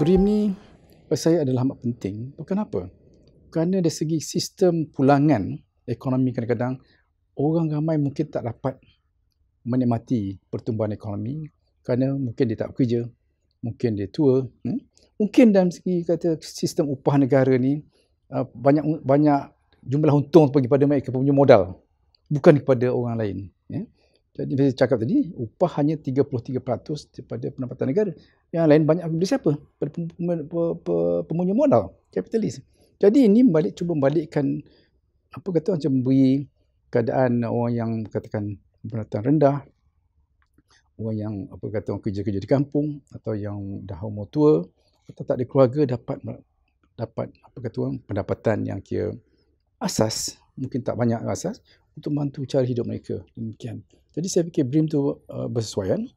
BRIM ni bagi saya adalah amat penting. Kenapa? Kerana dari segi sistem pulangan ekonomi kadang-kadang orang ramai mungkin tak dapat menikmati pertumbuhan ekonomi kerana mungkin dia tak kerja, mungkin dia tua. Hmm? Mungkin dalam segi kata sistem upah negara ni uh, banyak banyak jumlah untung pergi kepada mereka punya modal bukan kepada orang lain. Yeah? Jadi saya cakap tadi, upah hanya 33% daripada pendapatan negara. Yang lain banyak dari siapa? Pemunya modal, kapitalis. Jadi ini balik cuba membalikkan apa kata macam beri keadaan orang yang katakan pendapatan rendah, orang yang apa kata orang kerja-kerja di kampung atau yang dah umur tua atau tak ada keluarga dapat dapat apa kata orang pendapatan yang kira asas, mungkin tak banyak asas untuk membantu cara hidup mereka. Demikian. Jadi saya fikir BRIM tu uh, bersesuaian.